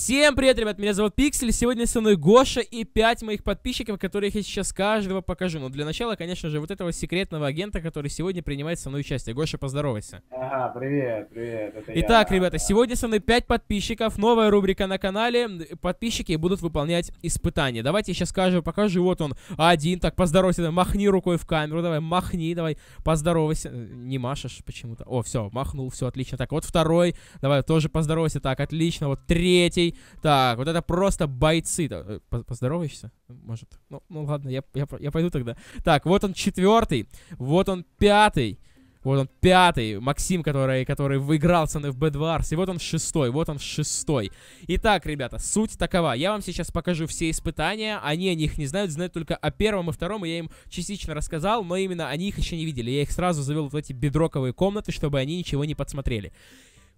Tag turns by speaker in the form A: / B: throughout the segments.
A: Всем привет, ребят, меня зовут Пиксель, сегодня со мной Гоша и 5 моих подписчиков, которых я сейчас каждого покажу. Но ну, для начала, конечно же, вот этого секретного агента, который сегодня принимает со мной участие. Гоша, поздоровайся. Ага, привет, привет, это Итак, я. ребята, сегодня со мной 5 подписчиков, новая рубрика на канале, подписчики будут выполнять испытания. Давайте я сейчас каждого покажу, вот он, один, так, поздоровайся, давай, махни рукой в камеру, давай, махни, давай, поздоровайся. Не машешь почему-то. О, все, махнул, все, отлично. Так, вот второй, давай, тоже поздоровайся, так, отлично, вот третий людей. Так, вот это просто бойцы. Э, поздороваешься? Может. Ну, ну ладно, я, я, я пойду тогда. Так, вот он четвертый. Вот он пятый. Вот он пятый, Максим, который, который выиграл со в Bad Wars. И вот он шестой, вот он шестой. Итак, ребята, суть такова. Я вам сейчас покажу все испытания. Они о них не знают, знают только о первом и втором. И я им частично рассказал, но именно они их еще не видели. Я их сразу завел в эти бедроковые комнаты, чтобы они ничего не подсмотрели.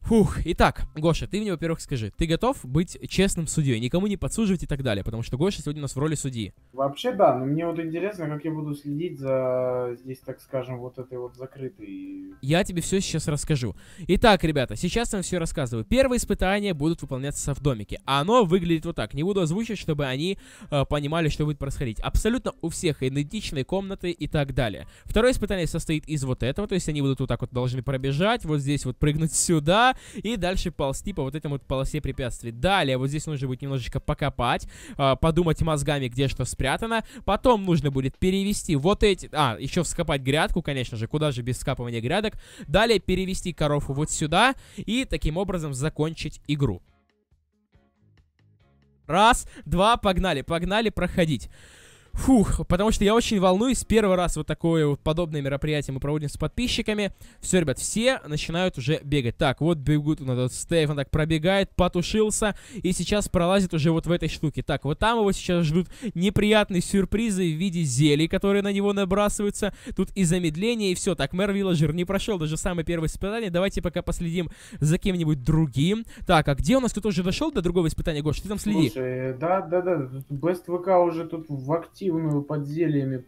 A: Фух, итак, Гоша, ты мне, во-первых, скажи, ты готов быть честным судьей, никому не подсуживать и так далее, потому что Гоша сегодня у нас в роли судьи. Вообще, да, но мне вот интересно, как я буду следить за, здесь, так скажем, вот этой вот закрытой... Я тебе все сейчас расскажу. Итак, ребята, сейчас я вам все рассказываю. Первые испытания будут выполняться в домике, а оно выглядит вот так. Не буду озвучивать, чтобы они э, понимали, что будет происходить. Абсолютно у всех идентичные комнаты и так далее. Второе испытание состоит из вот этого, то есть они будут вот так вот должны пробежать, вот здесь вот прыгнуть сюда, и дальше ползти по вот этому вот полосе препятствий. Далее, вот здесь нужно будет немножечко покопать, э, подумать мозгами, где что спрятано. Потом нужно будет перевести вот эти... А, еще вскопать грядку, конечно же, куда же без вскапывания грядок. Далее перевести коровку вот сюда и таким образом закончить игру. Раз, два, погнали, погнали проходить. Фух, потому что я очень волнуюсь. Первый раз вот такое вот подобное мероприятие мы проводим с подписчиками. Все, ребят, все начинают уже бегать. Так, вот бегут у нас Стефан так пробегает, потушился и сейчас пролазит уже вот в этой штуке. Так, вот там его сейчас ждут неприятные сюрпризы в виде зелий, которые на него набрасываются. Тут и замедление, и все. Так, Мэр Виллажер не прошел даже самое первое испытание. Давайте пока последим за кем-нибудь другим. Так, а где у нас кто-то уже дошел до другого испытания, Гош? Ты там следи. Слушай, да, да, да. Бест ВК уже тут в активе активную, под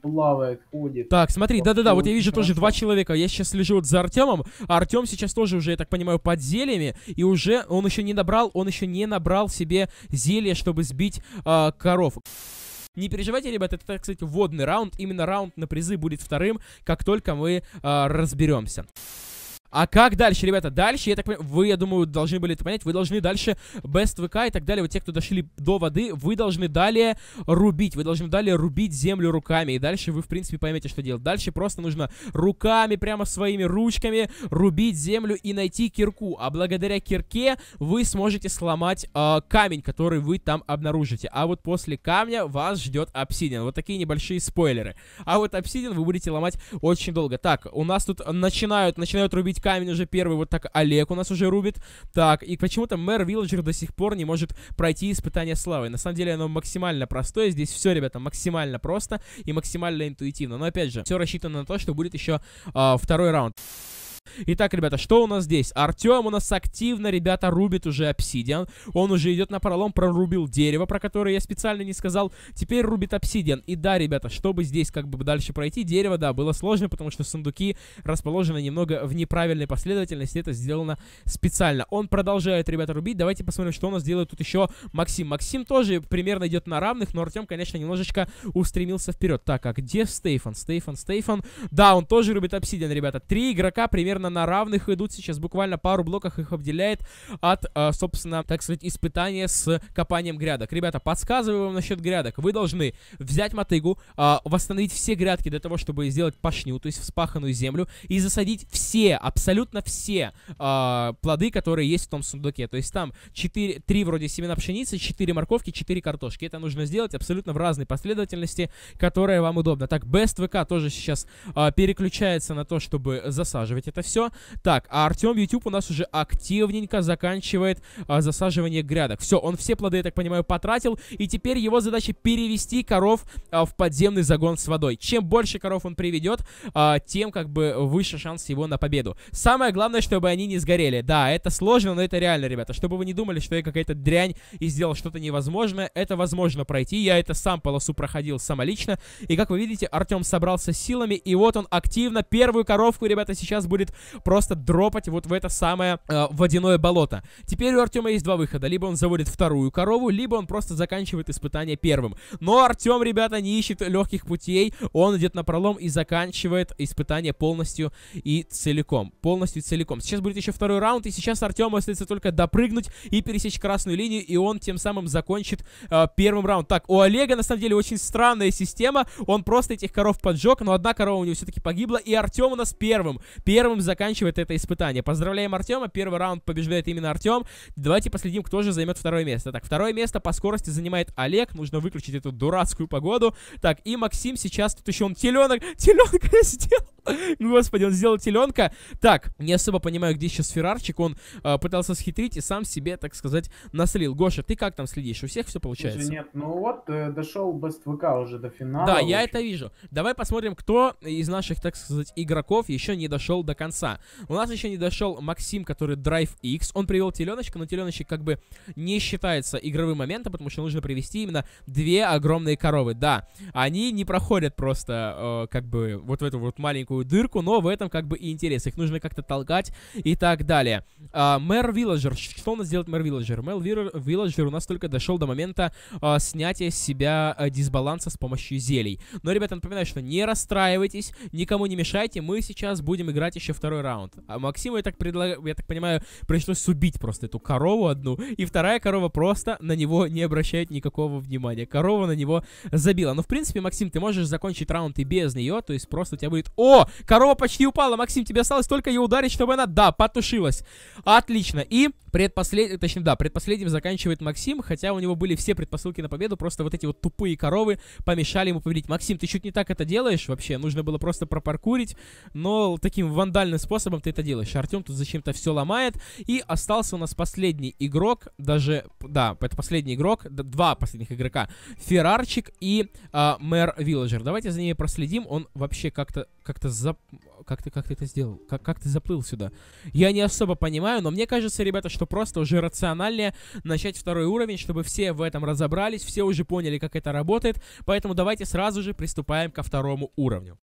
A: плавает, ходит. Так, смотри, да-да-да, вот я вижу хорошо. тоже два человека. Я сейчас лежу вот за Артемом. А Артем сейчас тоже уже, я так понимаю, под зельями. И уже он еще не набрал, он еще не набрал себе зелье, чтобы сбить э, коров. Не переживайте, ребят, это, кстати, водный раунд. Именно раунд на призы будет вторым, как только мы э, а, разберемся. А как дальше, ребята? Дальше, я так понимаю, вы, я думаю, должны были это понять, вы должны дальше Best vk и так далее, вот те, кто дошли до воды, вы должны далее рубить, вы должны далее рубить землю руками, и дальше вы, в принципе, поймете, что делать. Дальше просто нужно руками, прямо своими ручками рубить землю и найти кирку, а благодаря кирке вы сможете сломать э, камень, который вы там обнаружите. А вот после камня вас ждет обсидиан. Вот такие небольшие спойлеры. А вот обсидиан вы будете ломать очень долго. Так, у нас тут начинают, начинают рубить камень уже первый, вот так Олег у нас уже рубит. Так, и почему-то мэр Виллджер до сих пор не может пройти испытание славы. На самом деле оно максимально простое, здесь все, ребята, максимально просто и максимально интуитивно. Но опять же, все рассчитано на то, что будет еще э, а, второй раунд. Итак, ребята, что у нас здесь? Артем у нас активно, ребята, рубит уже обсидиан. Он уже идет на пролом, прорубил дерево, про которое я специально не сказал. Теперь рубит обсидиан. И да, ребята, чтобы здесь как бы дальше пройти, дерево, да, было сложно, потому что сундуки расположены немного в неправильной последовательности. Это сделано специально. Он продолжает, ребята, рубить. Давайте посмотрим, что у нас делает тут еще Максим. Максим тоже примерно идет на равных, но Артем, конечно, немножечко устремился вперед. Так, а где Стейфан? Стейфан, Стейфан. Да, он тоже рубит обсидиан, ребята. Три игрока примерно примерно на равных идут сейчас, буквально пару блоков их обделяет от, э, собственно, так сказать, испытания с копанием грядок. Ребята, подсказываю вам насчет грядок. Вы должны взять мотыгу, э, восстановить все грядки для того, чтобы сделать пашню, то есть вспаханную землю, и засадить все, абсолютно все э, плоды, которые есть в том сундуке. То есть там 4, 3 вроде семена пшеницы, 4 морковки, 4 картошки. Это нужно сделать абсолютно в разной последовательности, которая вам удобна. Так, Best VK тоже сейчас э, переключается на то, чтобы засаживать это это все. Так, а Артем YouTube у нас уже активненько заканчивает а, засаживание грядок. Все, он все плоды, я так понимаю, потратил. И теперь его задача перевести коров а, в подземный загон с водой. Чем больше коров он приведет, а, тем как бы выше шанс его на победу. Самое главное, чтобы они не сгорели. Да, это сложно, но это реально, ребята. Чтобы вы не думали, что я какая-то дрянь и сделал что-то невозможное, это возможно пройти. Я это сам полосу проходил самолично. И как вы видите, Артем собрался силами, и вот он активно первую коровку, ребята, сейчас будет просто дропать вот в это самое э, водяное болото. Теперь у Артема есть два выхода. Либо он заводит вторую корову, либо он просто заканчивает испытание первым. Но Артем, ребята, не ищет легких путей. Он идет на пролом и заканчивает испытание полностью и целиком. Полностью и целиком. Сейчас будет еще второй раунд, и сейчас Артему остается только допрыгнуть и пересечь красную линию, и он тем самым закончит э, первым раунд. Так, у Олега, на самом деле, очень странная система. Он просто этих коров поджег, но одна корова у него все-таки погибла, и Артем у нас первым. Первым заканчивает это испытание. Поздравляем Артема, первый раунд побеждает именно Артем. Давайте последим, кто же займет второе место. Так, второе место по скорости занимает Олег, нужно выключить эту дурацкую погоду. Так, и Максим сейчас, тут еще он теленок, теленка сделал. Господи, он сделал теленка. Так, не особо понимаю, где сейчас Феррарчик. Он э, пытался схитрить и сам себе, так сказать, наслил. Гоша, ты как там следишь? У всех все получается? нет, ну вот, э, дошел Best VK уже до финала. Да, я это вижу. Давай посмотрим, кто из наших, так сказать, игроков еще не дошел до конца конца. У нас еще не дошел Максим, который Drive X. Он привел теленочка, но теленочек как бы не считается игровым моментом, потому что нужно привести именно две огромные коровы. Да, они не проходят просто э, как бы вот в эту вот маленькую дырку, но в этом как бы и интерес. Их нужно как-то толкать и так далее. Э, мэр Виллажер. Что у нас делает мэр Виллажер? Мэр Виллажер у нас только дошел до момента э, снятия с себя э, дисбаланса с помощью зелий. Но, ребята, напоминаю, что не расстраивайтесь, никому не мешайте. Мы сейчас будем играть еще в второй раунд. А Максиму, я так, предлаг... я так понимаю, пришлось убить просто эту корову одну, и вторая корова просто на него не обращает никакого внимания. Корова на него забила. Но, ну, в принципе, Максим, ты можешь закончить раунд и без нее, то есть просто у тебя будет... О! Корова почти упала! Максим, тебе осталось только ее ударить, чтобы она, да, потушилась. Отлично. И предпоследний, точнее, да, предпоследним заканчивает Максим, хотя у него были все предпосылки на победу, просто вот эти вот тупые коровы помешали ему победить. Максим, ты чуть не так это делаешь вообще, нужно было просто пропаркурить, но таким вандальным нелегальным способом ты это делаешь. Артем тут зачем-то все ломает. И остался у нас последний игрок, даже, да, это последний игрок, два последних игрока. Феррарчик и э, Мэр Вилледжер. Давайте за ними проследим. Он вообще как-то, как-то за... Как ты, как ты это сделал? Как, как ты заплыл сюда? Я не особо понимаю, но мне кажется, ребята, что просто уже рациональнее начать второй уровень, чтобы все в этом разобрались, все уже поняли, как это работает. Поэтому давайте сразу же приступаем ко второму уровню.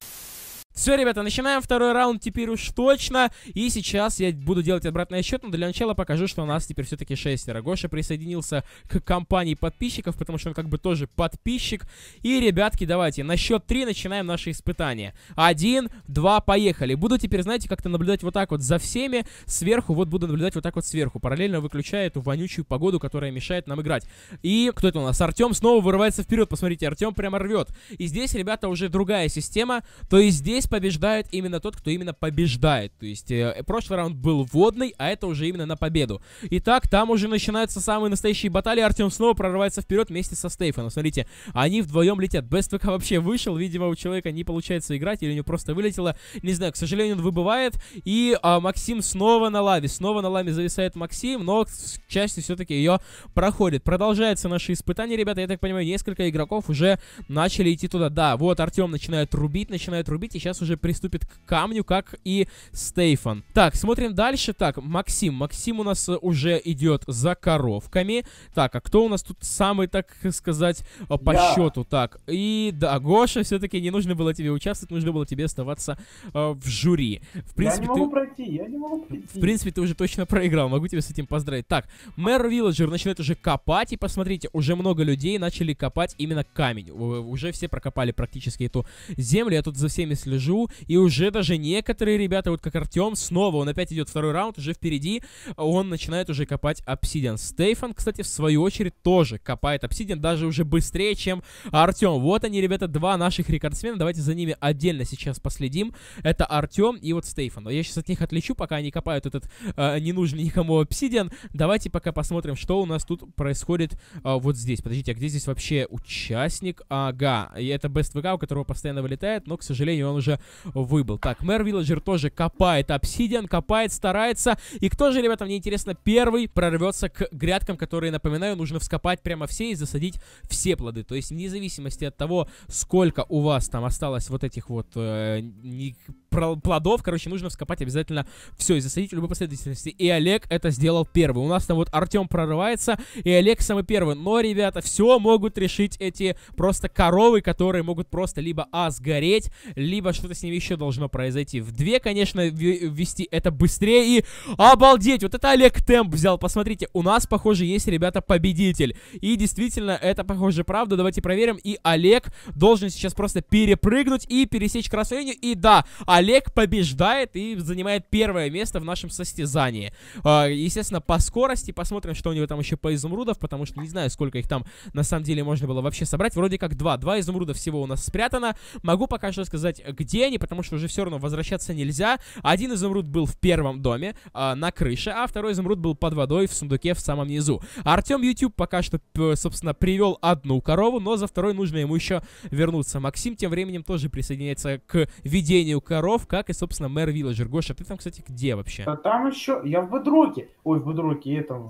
A: Все, ребята, начинаем второй раунд теперь уж точно. И сейчас я буду делать обратный отсчет, но для начала покажу, что у нас теперь все-таки шестеро. Гоша присоединился к компании подписчиков, потому что он как бы тоже подписчик. И, ребятки, давайте, на счет три начинаем наше испытание. Один, два, поехали. Буду теперь, знаете, как-то наблюдать вот так вот за всеми. Сверху, вот буду наблюдать вот так вот сверху, параллельно выключая эту вонючую погоду, которая мешает нам играть. И кто это у нас? Артем снова вырывается вперед, посмотрите, Артем прямо рвет. И здесь, ребята, уже другая система, то есть здесь побеждает именно тот, кто именно побеждает. То есть э, прошлый раунд был водный, а это уже именно на победу. Итак, там уже начинаются самые настоящие баталии. Артем снова прорывается вперед вместе со Стейфаном. Смотрите, они вдвоем летят. Бествик вообще вышел. Видимо, у человека не получается играть или у него просто вылетело. Не знаю, к сожалению, он выбывает. И э, Максим снова на лаве. Снова на лаве зависает Максим, но, к счастью, все-таки ее проходит. Продолжается наши испытания, ребята. Я так понимаю, несколько игроков уже начали идти туда. Да, вот Артем начинает рубить, начинает рубить. И сейчас сейчас уже приступит к камню, как и Стейфан. Так, смотрим дальше. Так, Максим. Максим у нас э, уже идет за коровками. Так, а кто у нас тут самый, так сказать, э, по да. счету? Так, и да, Гоша, все-таки не нужно было тебе участвовать, нужно было тебе оставаться э, в жюри. В принципе, я не могу ты... пройти, я не могу пройти. В принципе, ты уже точно проиграл, могу тебя с этим поздравить. Так, мэр Вилледжер начинает уже копать, и посмотрите, уже много людей начали копать именно камень. Э, уже все прокопали практически эту землю, я тут за всеми слежу рубежу, и уже даже некоторые ребята, вот как Артем, снова, он опять идет второй раунд, уже впереди, он начинает уже копать обсидиан. Стейфан, кстати, в свою очередь тоже копает обсидиан, даже уже быстрее, чем Артем. Вот они, ребята, два наших рекордсмена, давайте за ними отдельно сейчас последим. Это Артем и вот Стейфан. Я сейчас от них отличу пока они копают этот э, ненужный никому обсидиан. Давайте пока посмотрим, что у нас тут происходит э, вот здесь. Подождите, а где здесь вообще участник? Ага, и это Best VK, у которого постоянно вылетает, но, к сожалению, он уже тоже выбыл. Так, Мэр Вилледжер тоже копает обсидиан, копает, старается. И кто же, ребята, мне интересно, первый прорвется к грядкам, которые, напоминаю, нужно вскопать прямо все и засадить все плоды. То есть, вне зависимости от того, сколько у вас там осталось вот этих вот э, плодов, короче, нужно вскопать обязательно все и засадить в любой последовательности. И Олег это сделал первый. У нас там вот Артем прорывается, и Олег самый первый. Но, ребята, все могут решить эти просто коровы, которые могут просто либо а, сгореть, либо что-то с ними еще должно произойти. В две, конечно, ввести это быстрее и... Обалдеть! Вот это Олег темп взял, посмотрите. У нас, похоже, есть, ребята, победитель. И действительно, это, похоже, правда. Давайте проверим. И Олег должен сейчас просто перепрыгнуть и пересечь красную линию. И да, Олег побеждает и занимает первое место в нашем состязании. А, естественно, по скорости. Посмотрим, что у него там еще по изумрудов, потому что не знаю, сколько их там на самом деле можно было вообще собрать. Вроде как два. Два изумруда всего у нас спрятано. Могу пока что сказать, где где они, потому что уже все равно возвращаться нельзя. Один изумруд был в первом доме, э, на крыше, а второй изумруд был под водой в сундуке в самом низу. Артем YouTube пока что, собственно, привел одну корову, но за второй нужно ему еще вернуться. Максим тем временем тоже присоединяется к ведению коров, как и, собственно, мэр Вилледжер. Гоша, ты там, кстати, где вообще? А там еще... Я в Бедроке. Ой, в Бедроке, это...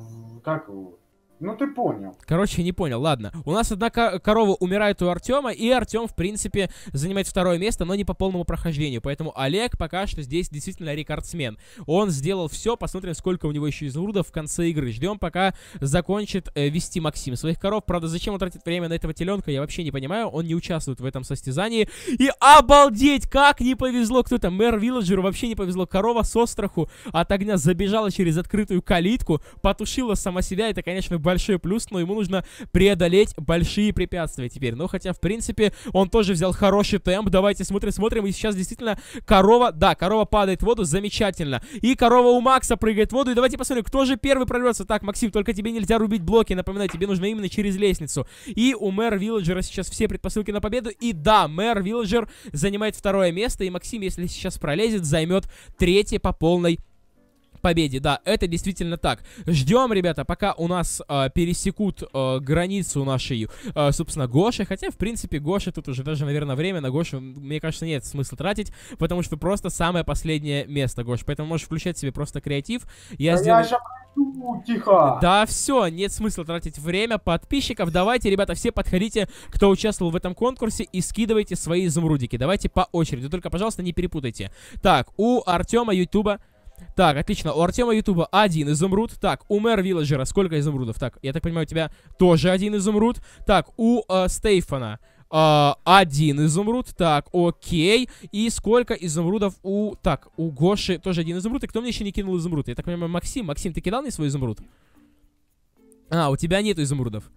A: Как его? Ну ты понял. Короче, не понял. Ладно. У нас одна корова умирает у Артема, и Артем, в принципе, занимает второе место, но не по полному прохождению. Поэтому Олег пока что здесь действительно рекордсмен. Он сделал все. Посмотрим, сколько у него еще изумрудов в конце игры. Ждем, пока закончит э, вести Максим своих коров. Правда, зачем он тратит время на этого теленка, я вообще не понимаю. Он не участвует в этом состязании. И обалдеть, как не повезло кто-то. Мэр Вилледжеру вообще не повезло. Корова со страху от огня забежала через открытую калитку, потушила сама себя. Это, конечно, большой плюс, но ему нужно преодолеть большие препятствия теперь. Ну, хотя, в принципе, он тоже взял хороший темп. Давайте смотрим, смотрим. И сейчас действительно корова... Да, корова падает в воду, замечательно. И корова у Макса прыгает в воду. И давайте посмотрим, кто же первый прорвется. Так, Максим, только тебе нельзя рубить блоки. Напоминаю, тебе нужно именно через лестницу. И у Мэр Вилледжера сейчас все предпосылки на победу. И да, Мэр Вилледжер занимает второе место. И Максим, если сейчас пролезет, займет третье по полной победе. Да, это действительно так. Ждем, ребята, пока у нас э, пересекут э, границу нашей, э, собственно, Гоши. Хотя, в принципе, Гоши тут уже даже, наверное, время на Гошу, мне кажется, нет смысла тратить, потому что просто самое последнее место, Гош. Поэтому можешь включать себе просто креатив. Я да сделаю... я тихо. Да, все, нет смысла тратить время подписчиков. Давайте, ребята, все подходите, кто участвовал в этом конкурсе, и скидывайте свои изумрудики. Давайте по очереди. Только, пожалуйста, не перепутайте. Так, у Артема Ютуба так, отлично. У Артема Ютуба один изумруд. Так, у Мэр Вилледжера сколько изумрудов? Так, я так понимаю, у тебя тоже один изумруд. Так, у э, Стейфана э, один изумруд. Так, окей. И сколько изумрудов у... Так, у Гоши тоже один изумруд. И кто мне еще не кинул изумруд? Я так понимаю, Максим. Максим, ты кидал мне свой изумруд? А, у тебя нету изумрудов.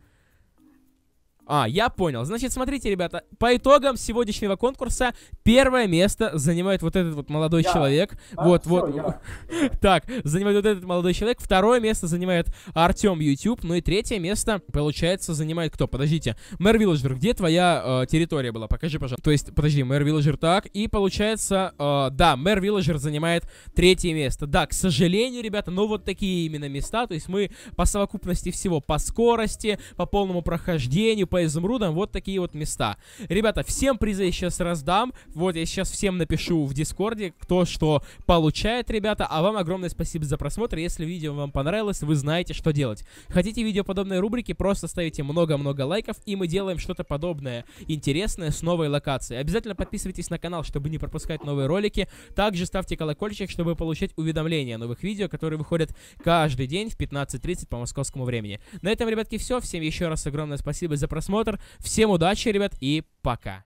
A: А, я понял. Значит, смотрите, ребята, по итогам сегодняшнего конкурса первое место занимает вот этот вот молодой я. человек. А, вот, все, вот. Я. так, занимает вот этот молодой человек. Второе место занимает Артем YouTube. Ну и третье место, получается, занимает кто? Подождите. Мэр Вилледжер, где твоя э, территория была? Покажи, пожалуйста. То есть, подожди, Мэр Вилледжер так. И получается, э, да, Мэр Вилледжер занимает третье место. Да, к сожалению, ребята, но вот такие именно места. То есть мы по совокупности всего, по скорости, по полному прохождению, по по изумрудам вот такие вот места. Ребята, всем призы я сейчас раздам. Вот я сейчас всем напишу в Дискорде, кто что получает, ребята. А вам огромное спасибо за просмотр. Если видео вам понравилось, вы знаете, что делать. Хотите видео подобной рубрики, просто ставите много-много лайков, и мы делаем что-то подобное, интересное, с новой локацией. Обязательно подписывайтесь на канал, чтобы не пропускать новые ролики. Также ставьте колокольчик, чтобы получать уведомления о новых видео, которые выходят каждый день в 15.30 по московскому времени. На этом, ребятки, все. Всем еще раз огромное спасибо за просмотр просмотр. Всем удачи, ребят, и пока.